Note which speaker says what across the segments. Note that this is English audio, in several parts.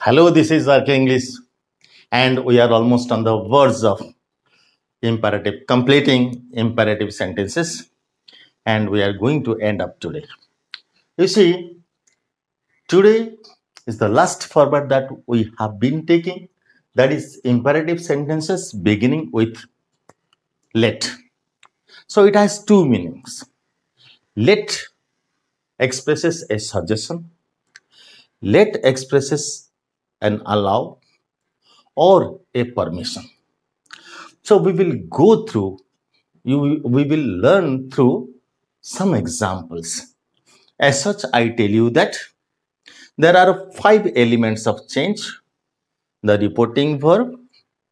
Speaker 1: Hello, this is RK English and we are almost on the verge of imperative, completing imperative sentences and we are going to end up today. You see, today is the last format that we have been taking that is imperative sentences beginning with let. So it has two meanings. Let expresses a suggestion. Let expresses an allow or a permission. So we will go through, you, we will learn through some examples. As such, I tell you that there are five elements of change. The reporting verb,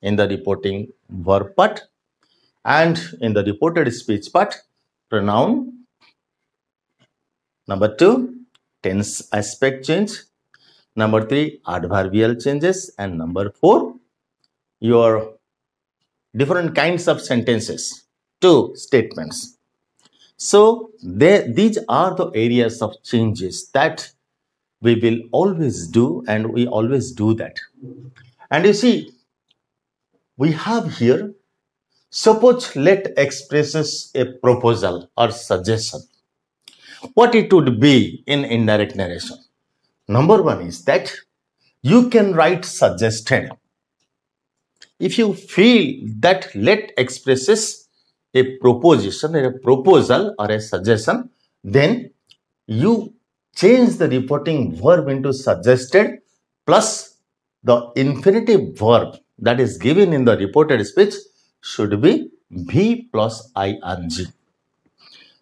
Speaker 1: in the reporting verb part, and in the reported speech but pronoun. Number two, tense aspect change. Number three, adverbial changes. And number four, your different kinds of sentences, two statements. So they, these are the areas of changes that we will always do and we always do that. And you see, we have here Suppose let expresses a proposal or suggestion. What it would be in indirect narration? Number one is that you can write suggested. If you feel that let expresses a proposition or a proposal or a suggestion, then you change the reporting verb into suggested plus the infinitive verb that is given in the reported speech should be V plus ING.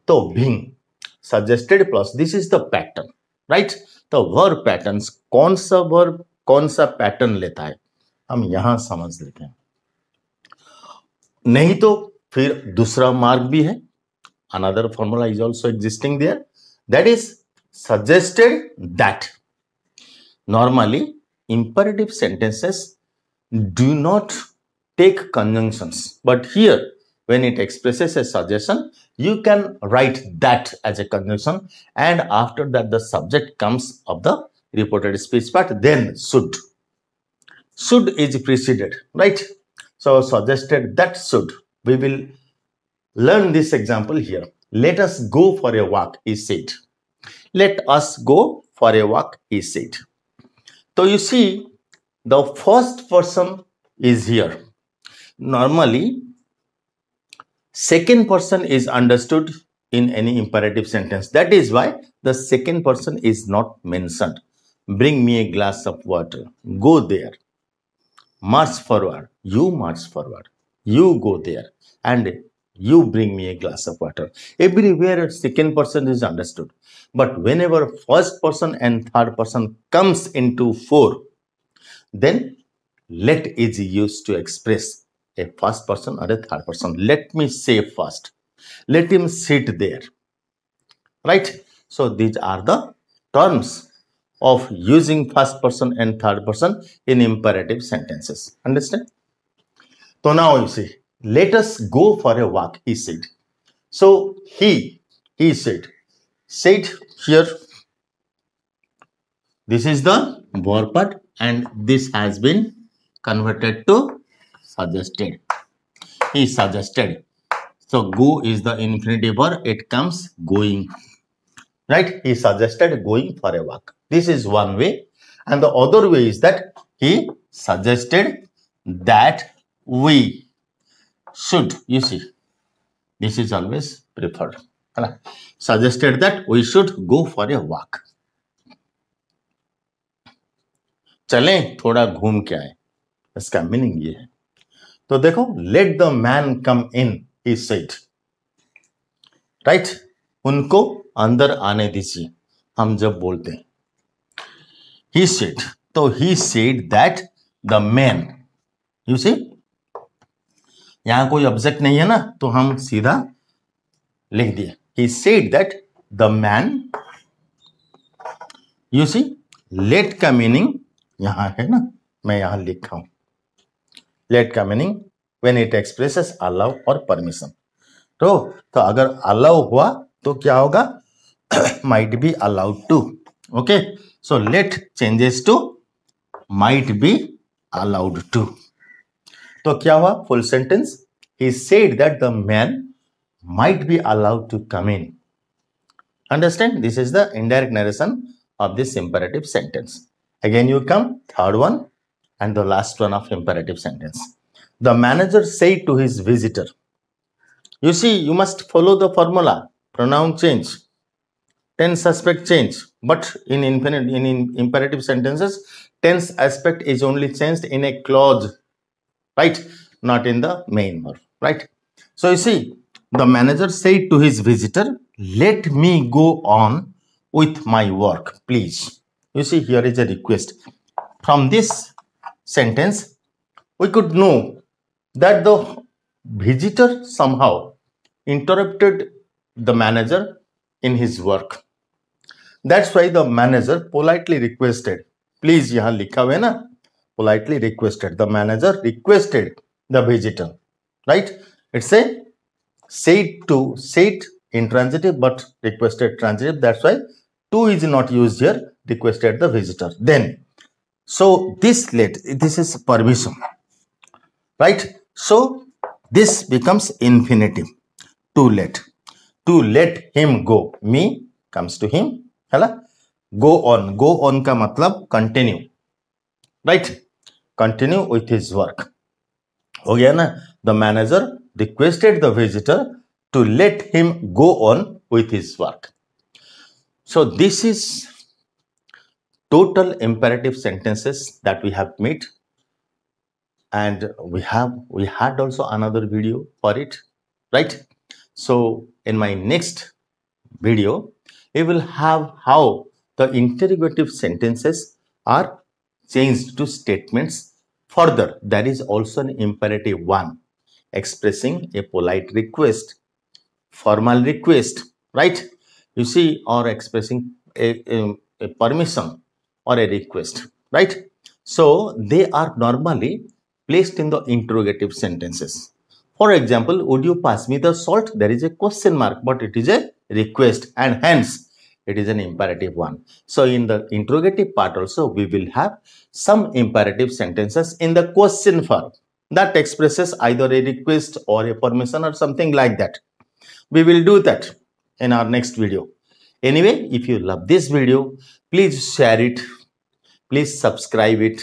Speaker 1: So, being suggested plus this is the pattern, right? तो verb patterns कौन सा verb कौन सा pattern लेता है हम यहां समझ लेते हैं नहीं तो फिर दूसरा मार्ग भी है another formula is also existing there that is suggested that normally imperative sentences do not take conjunctions. But here, when it expresses a suggestion, you can write that as a conjunction and after that the subject comes of the reported speech part, then should. Should is preceded, right? So suggested that should. We will learn this example here. Let us go for a walk, he said. Let us go for a walk, he said. So you see, the first person is here normally second person is understood in any imperative sentence. That is why the second person is not mentioned. Bring me a glass of water. Go there. March forward. You march forward. You go there. And you bring me a glass of water. Everywhere second person is understood. But whenever first person and third person comes into four, then let is used to express a first person or a third person. Let me say first. Let him sit there. Right? So these are the terms of using first person and third person in imperative sentences. Understand? So now you see, let us go for a walk, he said. So he, he said, said here, this is the verb part and this has been converted to suggested. He suggested. So go is the infinitive verb. It comes going. Right? He suggested going for a walk. This is one way. And the other way is that he suggested that we should. You see, this is always preferred. Suggested that we should go for a walk. चलें थोड़ा घूम के आए इसका meaning ये है तो देखो let the man come in is said right उनको अंदर आने दीजिए हम जब बोलते हैं ही सेट तो he said that the man you see यहां कोई ऑब्जेक्ट नहीं है ना तो हम सीधा लिख दिए he said that the man you see let का मीनिंग यहां है ना मैं यहां लिखा हूं लेट का meaning when it expresses allow और परमिशन तो तो अगर अलाउ हुआ तो क्या होगा might be allowed to okay so let changes to might be allowed to तो क्या हुआ full sentence he said that the man might be allowed to come in understand this is the indirect narration of this imperative sentence again you come third one and the last one of imperative sentence. The manager said to his visitor, You see, you must follow the formula pronoun change, tense aspect change. But in, infinite, in, in imperative sentences, tense aspect is only changed in a clause, right? Not in the main verb, right? So you see, the manager said to his visitor, Let me go on with my work, please. You see, here is a request. From this sentence, we could know that the visitor somehow interrupted the manager in his work. That's why the manager politely requested, please यहाँ लिखा हुआ है ना politely requested. The manager requested the visitor, right? It's a said to said intransitive but requested transitive. That's why to is not used here, requested the visitor. Then so this let this is permission, right? So this becomes infinitive. To let, to let him go. Me comes to him. Hello? Go on. Go on ka matlab continue, right? Continue with his work. हो the manager requested the visitor to let him go on with his work. So this is total imperative sentences that we have made and we have we had also another video for it right so in my next video we will have how the interrogative sentences are changed to statements further there is also an imperative one expressing a polite request formal request right you see or expressing a, a, a permission or a request, right? So they are normally placed in the interrogative sentences. For example, would you pass me the salt? There is a question mark, but it is a request and hence it is an imperative one. So in the interrogative part also, we will have some imperative sentences in the question form that expresses either a request or a permission or something like that. We will do that in our next video. Anyway, if you love this video, please share it. Please subscribe it.